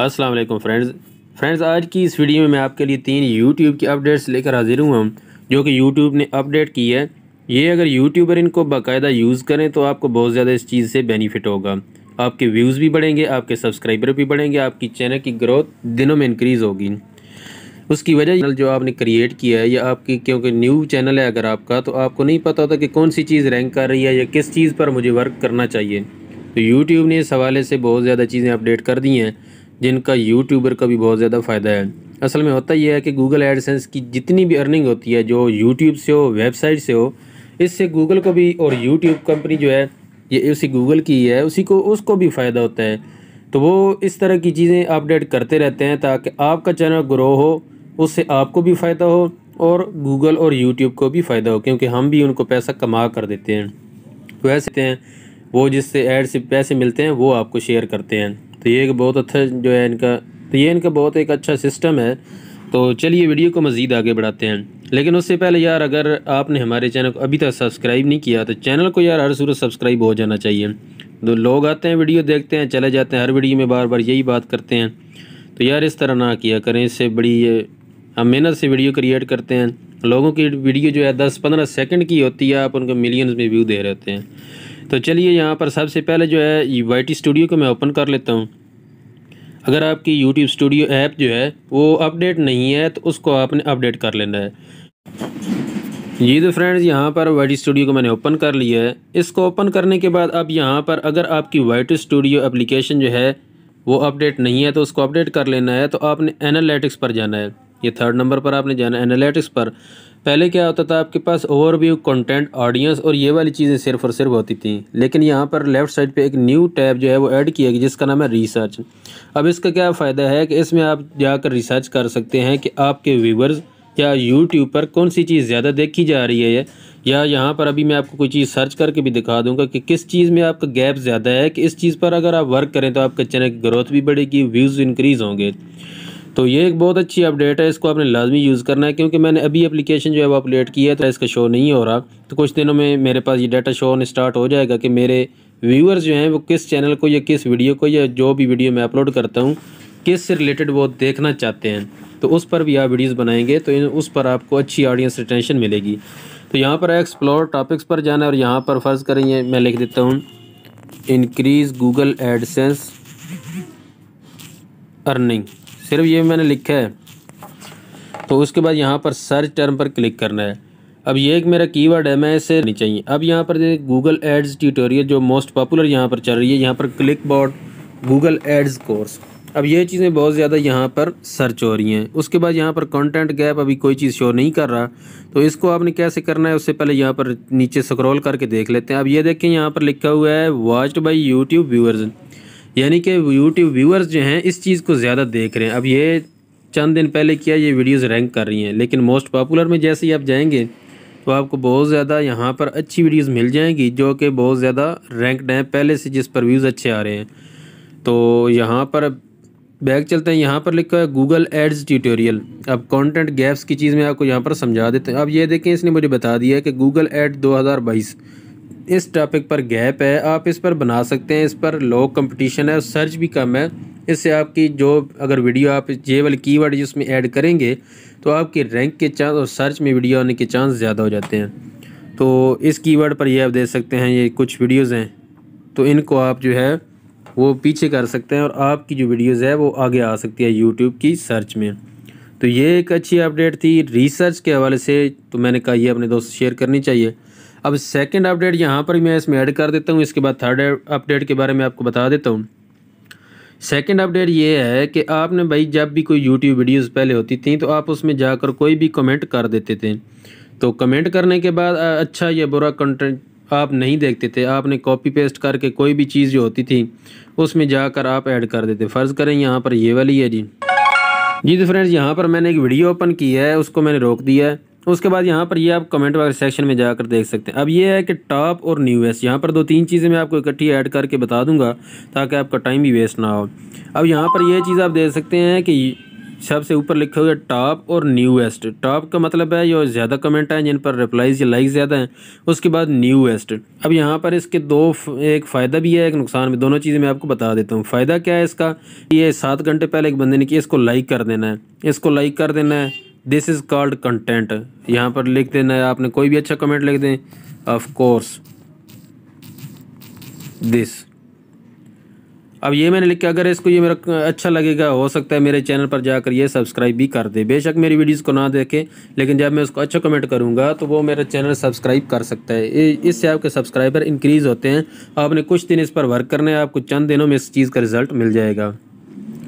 अस्सलाम वालेकुम friends friends आज की इस वीडियो में मैं आपके लिए तीन यूट्यूब की अपडेट्स लेकर हाजिर हुआ हूँ जो कि यूट्यूब ने अपडेट की है ये अगर यूट्यूबर इनको बाकायदा यूज़ करें तो आपको बहुत ज़्यादा इस चीज़ से बेनिफिट होगा आपके व्यूज़ भी बढ़ेंगे आपके सब्सक्राइबर भी बढ़ेंगे आपकी चैनल की ग्रोथ दिनों में इंक्रीज़ होगी उसकी वजह चैनल जो आपने क्रिएट किया है या आपकी क्योंकि न्यू चैनल है अगर आपका तो आपको नहीं पता होता कि कौन सी चीज़ रैंक कर रही है या किस चीज़ पर मुझे वर्क करना चाहिए तो यूट्यूब ने इस हवाले से बहुत ज़्यादा चीज़ें अपडेट कर दी हैं जिनका यूट्यूबर का भी बहुत ज़्यादा फ़ायदा है असल में होता यह है कि गूगल एडसेंस की जितनी भी अर्निंग होती है जो यूट्यूब से हो वेबसाइट से हो इससे गूगल को भी और यूट्यूब कंपनी जो है ये उसी गूगल की है उसी को उसको भी फ़ायदा होता है तो वो इस तरह की चीज़ें अपडेट करते रहते हैं ताकि आपका चैनल ग्रो हो उससे आपको भी फ़ायदा हो और गूगल और यूट्यूब को भी फ़ायदा हो क्योंकि हम भी उनको पैसा कमा कर देते हैं वैसे हैं वो जिससे ऐड से पैसे मिलते हैं वो आपको शेयर करते हैं तो ये एक बहुत अच्छा जो है इनका तो ये इनका बहुत एक अच्छा सिस्टम है तो चलिए वीडियो को मज़ीद आगे बढ़ाते हैं लेकिन उससे पहले यार अगर आपने हमारे चैनल को अभी तक सब्सक्राइब नहीं किया तो चैनल को यार हर सूरत सब्सक्राइब हो जाना चाहिए तो लोग आते हैं वीडियो देखते हैं चले जाते हैं हर वीडियो में बार बार यही बात करते हैं तो यार इस तरह ना किया करें इससे बड़ी हम मेहनत से वीडियो क्रिएट करते हैं लोगों की वीडियो जो है दस पंद्रह सेकेंड की होती है आप उनको मिलियंस में व्यू दे रहते हैं तो चलिए यहाँ पर सबसे पहले जो है वाई स्टूडियो को मैं ओपन कर लेता हूँ अगर आपकी यूट्यूब स्टूडियो ऐप जो है वो अपडेट नहीं है तो उसको आपने अपडेट कर लेना है जी तो फ्रेंड्स यहाँ पर वाइट स्टूडियो को मैंने ओपन कर लिया है इसको ओपन करने के बाद अब यहाँ पर अगर आपकी वाइट स्टूडियो एप्लीकेशन जो है वो अपडेट नहीं है तो उसको अपडेट कर लेना है तो आपने एनालिटिक्स पर जाना है ये थर्ड नंबर पर आपने जाना एनालिटिक्स पर पहले क्या होता था आपके पास ओवरव्यू कंटेंट ऑडियंस और ये वाली चीज़ें सिर्फ और सिर्फ होती थी लेकिन यहाँ पर लेफ्ट साइड पे एक न्यू टैब जो है वो ऐड किया गया जिसका नाम है रिसर्च अब इसका क्या फ़ायदा है कि इसमें आप जाकर रिसर्च कर सकते हैं कि आपके व्यूवर्स या यूट्यूब पर कौन सी चीज़ ज़्यादा देखी जा रही है या यहाँ पर अभी मैं आपको कोई चीज़ सर्च करके भी दिखा दूँगा कि किस चीज़ में आपका गैप ज़्यादा है कि इस चीज़ पर अगर आप वर्क करें तो आपके चैनल की ग्रोथ भी बढ़ेगी व्यूज़ इंक्रीज़ होंगे तो ये एक बहुत अच्छी अपडेट है इसको आपने लाजमी यूज़ करना है क्योंकि मैंने अभी एप्लीकेशन जो है वो अपलेट की है तो इसका शो नहीं हो रहा तो कुछ दिनों में मेरे पास ये डाटा शो होने स्टार्ट हो जाएगा कि मेरे व्यूअर्स जो हैं वो किस चैनल को या किस वीडियो को या जो भी वीडियो मैं अपलोड करता हूँ किस से रिलेटेड वो देखना चाहते हैं तो उस पर भी आप वीडियोज़ बनाएंगे तो उस पर आपको अच्छी ऑडियंस रिटेंशन मिलेगी तो यहाँ पर एक्सप्लोर टॉपिक्स पर जाना है और यहाँ पर फ़र्ज़ करेंगे मैं लिख देता हूँ इनक्रीज़ गूगल एडसेंस अर्निंग सिर्फ ये मैंने लिखा है तो उसके बाद यहाँ पर सर्च टर्म पर क्लिक करना है अब ये एक मेरा कीवर्ड है मैं इसे नहीं चाहिए अब यहाँ पर गूगल एड्स ट्यूटोरियल जो मोस्ट पॉपुलर यहाँ पर चल रही है यहाँ पर click bot Google ads course अब ये चीज़ें बहुत ज़्यादा यहाँ पर सर्च हो रही हैं उसके बाद यहाँ पर कंटेंट गैप अभी कोई चीज़ शो नहीं कर रहा तो इसको आपने कैसे करना है उससे पहले यहाँ पर नीचे स्क्रॉल करके देख लेते हैं अब ये देखें यहाँ पर लिखा हुआ है वॉच्ड बाई यूट्यूब व्यूअर्स यानी कि यूट्यूब व्यूअर्स जो हैं इस चीज़ को ज़्यादा देख रहे हैं अब ये चंद दिन पहले किया ये वीडियोस रैंक कर रही हैं लेकिन मोस्ट पॉपुलर में जैसे ही आप जाएंगे तो आपको बहुत ज़्यादा यहाँ पर अच्छी वीडियोस मिल जाएंगी जो कि बहुत ज़्यादा रैंकड हैं पहले से जिस पर व्यूज़ अच्छे आ रहे हैं तो यहाँ पर बैग चलते हैं यहाँ पर लिखा है गूगल एड्स ट्यूटोरियल अब कंटेंट गैप्स की चीज़ में आपको यहाँ पर समझा देते हैं अब ये देखें इसने मुझे बता दिया है कि गूगल एड 2022 इस टॉपिक पर गैप है आप इस पर बना सकते हैं इस पर लो कंपटीशन है और सर्च भी कम है इससे आपकी जो अगर वीडियो आप जे वाले की वर्ड जिसमें ऐड करेंगे तो आपके रैंक के चांस और सर्च में वीडियो आने के चांस ज़्यादा हो जाते हैं तो इस कीवर्ड पर ये आप देख सकते हैं ये कुछ वीडियोज़ हैं तो इनको आप जो है वो पीछे कर सकते हैं और आपकी जो वीडियोज़ है वो आगे आ सकती है यूट्यूब की सर्च में तो ये एक अच्छी अपडेट थी रिसर्च के हवाले से तो मैंने कहा ये अपने दोस्त शेयर करनी चाहिए अब सेकंड अपडेट यहाँ पर मैं इसमें ऐड कर देता हूँ इसके बाद थर्ड अपडेट के बारे में आपको बता देता हूँ सेकंड अपडेट ये है कि आपने भाई जब भी कोई यूट्यूब वीडियोस पहले होती थी तो आप उसमें जाकर कोई भी कमेंट कर देते थे तो कमेंट करने के बाद अच्छा या बुरा कंटेंट आप नहीं देखते थे आपने कॉपी पेस्ट करके कोई भी चीज़ जो होती थी उसमें जाकर आप ऐड कर देते फ़र्ज़ करें यहाँ पर ये वाली है जी जी तो फ्रेंड्स यहाँ पर मैंने एक वीडियो ओपन की है उसको मैंने रोक दिया है उसके बाद यहाँ पर ये आप कमेंट वगैरह सेक्शन में जाकर देख सकते हैं अब ये है कि टॉप और न्यूएस्ट यहाँ पर दो तीन चीज़ें मैं आपको इकट्ठी ऐड करके बता दूंगा ताकि आपका टाइम भी वेस्ट ना हो अब यहाँ पर यह चीज़ आप देख सकते हैं कि सबसे ऊपर लिखे हुए टॉप और न्यूएस्ट टॉप का मतलब है जो ज़्यादा कमेंट हैं जिन पर रिप्लाईज या लाइक ज़्यादा हैं उसके बाद न्यूएस्ट अब यहाँ पर इसके दो एक फ़ायदा भी है एक नुकसान भी दोनों चीज़ें मैं आपको बता देता हूँ फ़ायदा क्या है इसका ये सात घंटे पहले एक बंदे ने किया इसको लाइक कर देना है इसको लाइक कर देना है दिस इज़ कॉल्ड कंटेंट यहाँ पर लिख देना है आपने कोई भी अच्छा कमेंट लिख दें ऑफ कोर्स दिस अब ये मैंने लिखा अगर इसको ये मेरा अच्छा लगेगा हो सकता है मेरे चैनल पर जाकर ये सब्सक्राइब भी कर दे बेशक मेरी वीडियोस को ना देखे लेकिन जब मैं उसको अच्छा कमेंट करूँगा तो वो मेरा चैनल सब्सक्राइब कर सकता है इससे आपके सब्सक्राइबर इंक्रीज़ होते हैं आपने कुछ दिन इस पर वर्क करना है आपको चंद दिनों में इस चीज़ का रिज़ल्ट मिल जाएगा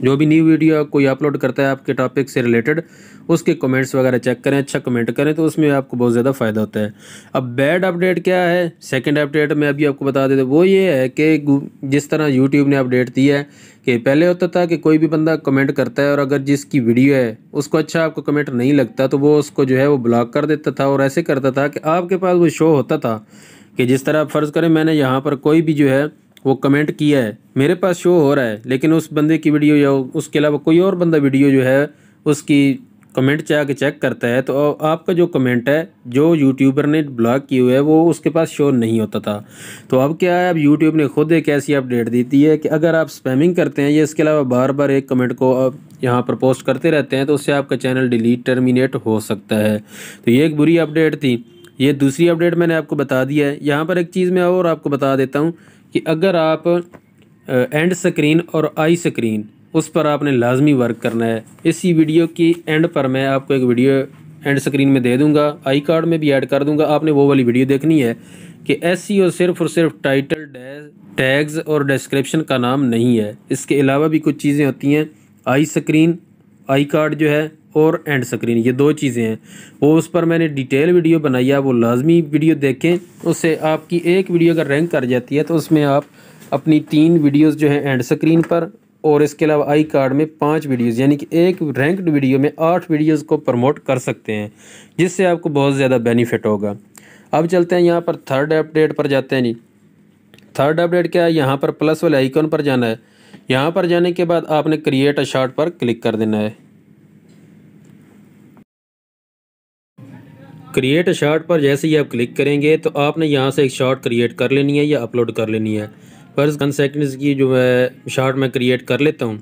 जो भी न्यू वीडियो कोई अपलोड करता है आपके टॉपिक से रिलेटेड उसके कमेंट्स वगैरह चेक करें अच्छा कमेंट करें तो उसमें आपको बहुत ज़्यादा फ़ायदा होता है अब बैड अपडेट क्या है सेकंड अपडेट मैं अभी आपको बता देते वो ये है कि जिस तरह यूट्यूब ने अपडेट दिया है कि पहले होता था कि कोई भी बंदा कमेंट करता है और अगर जिसकी वीडियो है उसको अच्छा आपको कमेंट नहीं लगता तो वो उसको जो है वो ब्लॉक कर देता था और ऐसे करता था कि आपके पास वो शो होता था कि जिस तरह फ़र्ज़ करें मैंने यहाँ पर कोई भी जो है वो कमेंट किया है मेरे पास शो हो रहा है लेकिन उस बंदे की वीडियो या उसके अलावा कोई और बंदा वीडियो जो है उसकी कमेंट चाह के चेक करता है तो आपका जो कमेंट है जो यूट्यूबर ने ब्लॉक किए हुए है वो उसके पास शो नहीं होता था तो अब क्या है अब यूट्यूब ने खुद एक ऐसी अपडेट दी थी है कि अगर आप स्पैमिंग करते हैं या इसके अलावा बार बार एक कमेंट को आप यहाँ पर पोस्ट करते रहते हैं तो उससे आपका चैनल डिलीट टर्मिनेट हो सकता है तो ये एक बुरी अपडेट थी ये दूसरी अपडेट मैंने आपको बता दिया है यहाँ पर एक चीज़ मैं और आपको बता देता हूँ कि अगर आप एंड स्क्रीन और आई स्क्रीन उस पर आपने लाजमी वर्क करना है इसी वीडियो की एंड पर मैं आपको एक वीडियो एंड स्क्रीन में दे दूंगा आई कार्ड में भी ऐड कर दूंगा आपने वो वाली वीडियो देखनी है कि एस सिर्फ और सिर्फ टाइटल टैग्स और डिस्क्रिप्शन का नाम नहीं है इसके अलावा भी कुछ चीज़ें होती हैं आई स्क्रीन आई कार्ड जो है और एंड स्क्रीन ये दो चीज़ें हैं वो उस पर मैंने डिटेल वीडियो बनाई है वो लाजमी वीडियो देखें उससे आपकी एक वीडियो अगर रैंक कर जाती है तो उसमें आप अपनी तीन वीडियोज़ जो हैं एंड स्क्रीन पर और इसके अलावा आई कार्ड में पाँच वीडियोज़ यानी कि एक रैंकड वीडियो में आठ वीडियोज़ को प्रमोट कर सकते हैं जिससे आपको बहुत ज़्यादा बेनिफिट होगा अब चलते हैं यहाँ पर थर्ड अपडेट पर जाते हैं जी थर्ड अपडेट क्या है यहाँ पर प्लस वाले आइकॉन पर जाना है यहाँ पर जाने के बाद आपने क्रिएट अ शार्ट पर क्लिक कर देना है क्रिएट शार्ट पर जैसे ही आप क्लिक करेंगे तो आपने यहाँ से एक शार्ट क्रिएट कर लेनी है या अपलोड कर लेनी है पर सेकेंड्स की जो है शार्ट मैं क्रिएट कर लेता हूँ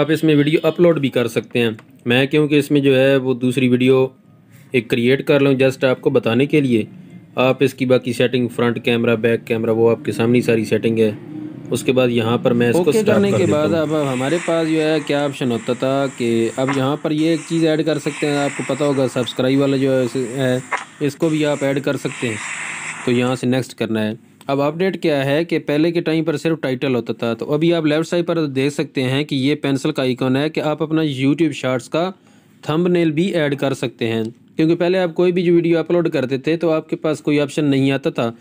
आप इसमें वीडियो अपलोड भी कर सकते हैं मैं क्योंकि इसमें जो है वो दूसरी वीडियो एक क्रिएट कर लूँ जस्ट आपको बताने के लिए आप इसकी बाकी setting front camera back camera वो आपके सामने सारी सेटिंग है उसके बाद यहाँ पर मैं इसको करने के बाद अब हमारे पास जो है क्या ऑप्शन होता था कि अब यहाँ पर ये एक चीज़ ऐड कर सकते हैं आपको पता होगा सब्सक्राइब वाला जो है इसको भी आप ऐड कर सकते हैं तो यहाँ से नेक्स्ट करना है अब अपडेट क्या है कि पहले के टाइम पर सिर्फ टाइटल होता था तो अभी आप लेफ़्ट साइड पर देख सकते हैं कि ये पेंसिल का आइकॉन है कि आप अपना यूट्यूब शार्ट्स का थंबनेल भी ऐड कर सकते हैं क्योंकि पहले आप कोई भी वीडियो अपलोड करते थे तो आपके पास कोई ऑप्शन नहीं आता था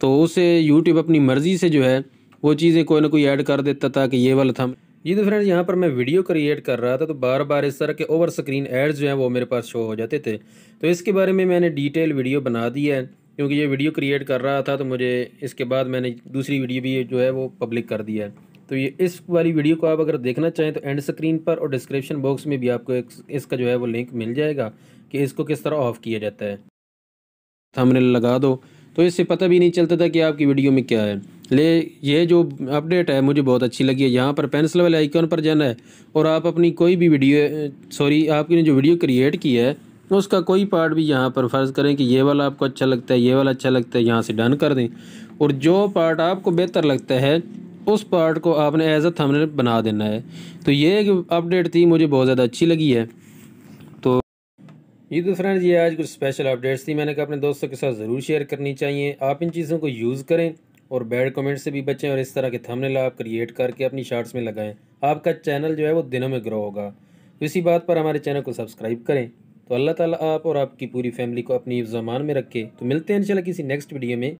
तो उसे यूट्यूब अपनी मर्ज़ी से जो है वो चीज़ें कोई ना कोई ऐड कर देता था कि ये वाला थम जी तो फ्रेंड्स यहाँ पर मैं वीडियो क्रिएट कर रहा था तो बार बार इस तरह के ओवर स्क्रीन एड्स जो हैं वो मेरे पास शो हो जाते थे तो इसके बारे में मैंने डिटेल वीडियो बना दी है क्योंकि ये वीडियो क्रिएट कर रहा था तो मुझे इसके बाद मैंने दूसरी वीडियो भी जो है वो पब्लिक कर दिया है तो ये इस वाली वीडियो को आप अगर देखना चाहें तो एंड स्क्रीन पर और डिस्क्रिप्शन बॉक्स में भी आपको एक, इसका जो है वो लिंक मिल जाएगा कि इसको किस तरह ऑफ़ किया जाता है थंबनेल लगा दो तो इससे पता भी नहीं चलता था कि आपकी वीडियो में क्या है ले ये जो अपडेट है मुझे बहुत अच्छी लगी है यहाँ पर पेंसिल वाले आइकॉन पर जाना है और आप अपनी कोई भी वीडियो सॉरी आपने जो वीडियो क्रिएट की है उसका कोई पार्ट भी यहाँ पर फ़र्ज़ करें कि ये वाला आपको अच्छा लगता है ये वाला अच्छा लगता है यहाँ से डन कर दें और जो पार्ट आपको बेहतर लगता है उस पार्ट को आपने एज अ थंबनेल बना देना है तो ये एक अपडेट थी मुझे बहुत ज़्यादा अच्छी लगी है ये तो फ्रेंड्स ये आज कुछ स्पेशल अपडेट्स थी मैंने कहा अपने दोस्तों के साथ ज़रूर शेयर करनी चाहिए आप इन चीज़ों को यूज़ करें और बैड कमेंट से भी बचें और इस तरह के थंबनेल आप क्रिएट करके अपनी शार्ट्स में लगाएं आपका चैनल जो है वो दिनों में ग्रो होगा इसी बात पर हमारे चैनल को सब्सक्राइब करें तो अल्लाह ताला आप और आपकी पूरी फैमिली को अपनी जमान में रखे तो मिलते हैं इन किसी नेक्स्ट वीडियो में